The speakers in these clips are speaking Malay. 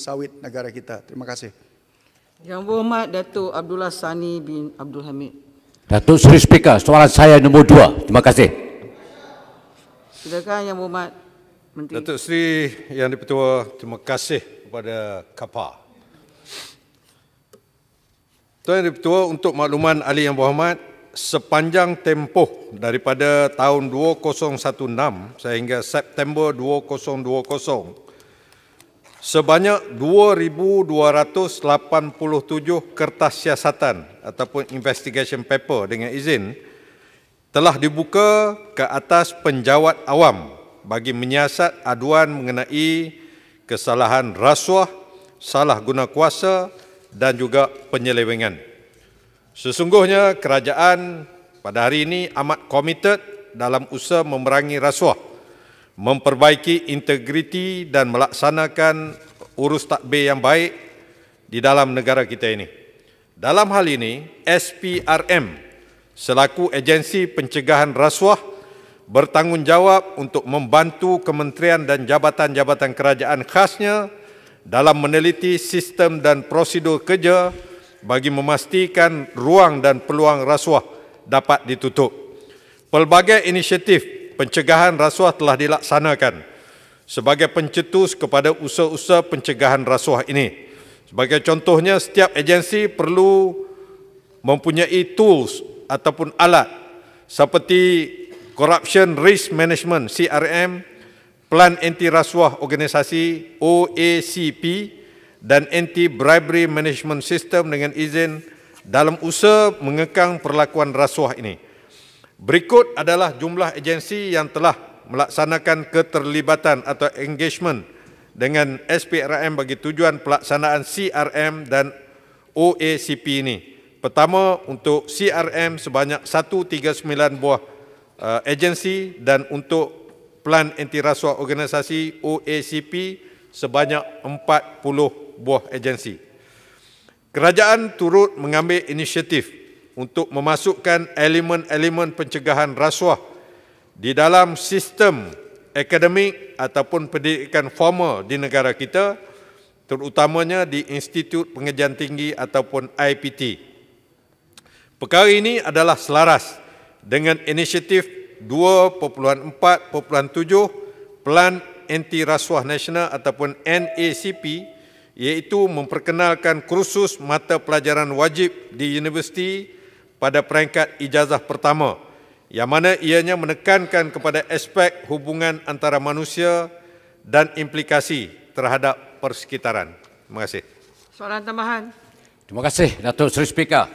sawit negara kita. Terima kasih. Yang berhormat Datuk Abdullah Sani bin Abdul Hamid. Datuk Sri Speaker, soalan saya nombor dua. Terima kasih. Sedangkan Yang berhormat Menteri. Dato Sri Yang Dipertua. terima kasih kepada KAPA. Tuan Yang di untuk makluman Ali Yang Berhormat, sepanjang tempoh daripada tahun 2016 sehingga September 2020, sebanyak 2,287 kertas siasatan ataupun investigation paper dengan izin telah dibuka ke atas penjawat awam bagi menyiasat aduan mengenai kesalahan rasuah, salah guna kuasa dan juga penyelewengan. Sesungguhnya kerajaan pada hari ini amat komited dalam usaha memerangi rasuah memperbaiki integriti dan melaksanakan urus takbir yang baik di dalam negara kita ini. Dalam hal ini, SPRM selaku agensi pencegahan rasuah bertanggungjawab untuk membantu kementerian dan jabatan-jabatan kerajaan khasnya dalam meneliti sistem dan prosedur kerja bagi memastikan ruang dan peluang rasuah dapat ditutup. Pelbagai inisiatif pencegahan rasuah telah dilaksanakan sebagai pencetus kepada usaha-usaha pencegahan rasuah ini. Sebagai contohnya, setiap agensi perlu mempunyai tools ataupun alat seperti Corruption Risk Management, CRM, Plan Anti Rasuah Organisasi, OACP, dan Anti Bribery Management System dengan izin dalam usaha mengekang perlakuan rasuah ini. Berikut adalah jumlah agensi yang telah melaksanakan keterlibatan atau engagement dengan SPRM bagi tujuan pelaksanaan CRM dan OACP ini. Pertama, untuk CRM sebanyak 139 buah uh, agensi dan untuk Plan Anti Rasuah Organisasi OACP sebanyak 40 buah agensi. Kerajaan turut mengambil inisiatif untuk memasukkan elemen-elemen pencegahan rasuah di dalam sistem akademik ataupun pendidikan formal di negara kita terutamanya di Institut Pengajian Tinggi ataupun IPT. Perkara ini adalah selaras dengan inisiatif 2.4.7 Plan Anti Rasuah Nasional ataupun NACP iaitu memperkenalkan kursus mata pelajaran wajib di universiti pada peringkat ijazah pertama yang mana ianya menekankan kepada aspek hubungan antara manusia dan implikasi terhadap persekitaran. Terima kasih. Soalan tambahan. Terima kasih Datuk Seri Speaker.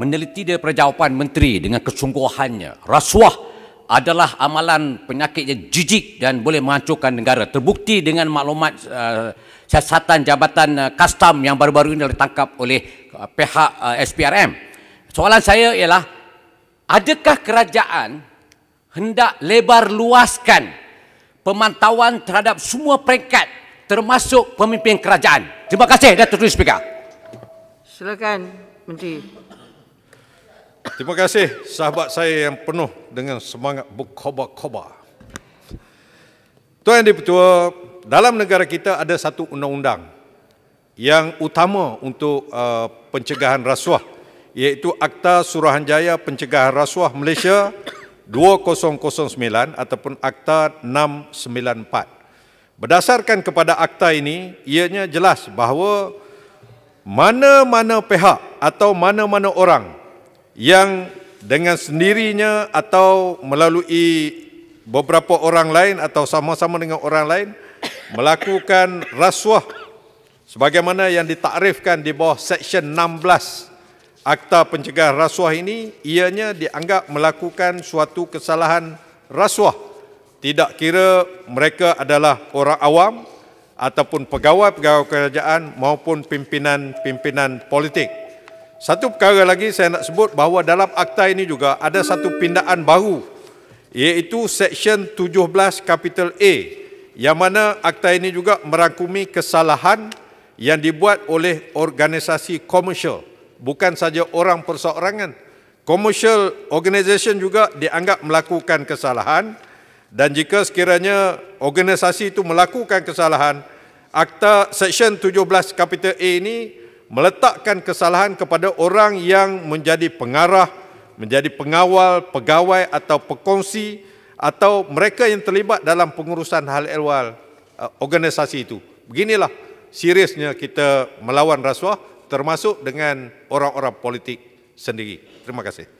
Meneliti daripada jawapan menteri dengan kesungguhannya, rasuah adalah amalan penyakit yang jijik dan boleh menghancurkan negara. Terbukti dengan maklumat uh, siasatan jabatan uh, eh, custom yang baru-baru ini ditangkap oleh uh, pihak uh, SPRM. Soalan saya ialah adakah kerajaan hendak lebar luaskan pemantauan terhadap semua peringkat termasuk pemimpin kerajaan? Terima kasih Datuk Seri Speaker. Silakan Menteri. Terima kasih sahabat saya yang penuh dengan semangat berkobar koba. Tuan di Pertua, dalam negara kita ada satu undang-undang yang utama untuk uh, pencegahan rasuah iaitu Akta Suruhanjaya Pencegahan Rasuah Malaysia 2009 ataupun Akta 694. Berdasarkan kepada akta ini, ianya jelas bahawa mana-mana pihak atau mana-mana orang yang dengan sendirinya atau melalui beberapa orang lain atau sama-sama dengan orang lain melakukan rasuah sebagaimana yang ditakrifkan di bawah Seksyen Akta Pencegah Rasuah ini ianya dianggap melakukan suatu kesalahan rasuah tidak kira mereka adalah orang awam ataupun pegawai-pegawai kerajaan maupun pimpinan-pimpinan politik. Satu perkara lagi saya nak sebut bahawa dalam akta ini juga ada satu pindaan baru iaitu Seksyen 17 Kapital A yang mana akta ini juga merangkumi kesalahan yang dibuat oleh organisasi komersial bukan saja orang perseorangan. Commercial organisation juga dianggap melakukan kesalahan dan jika sekiranya organisasi itu melakukan kesalahan, Akta Seksyen 17 Kapital A ini meletakkan kesalahan kepada orang yang menjadi pengarah, menjadi pengawal, pegawai atau pekongsi atau mereka yang terlibat dalam pengurusan hal ehwal eh, organisasi itu. Beginilah seriusnya kita melawan rasuah termasuk dengan orang-orang politik sendiri. Terima kasih.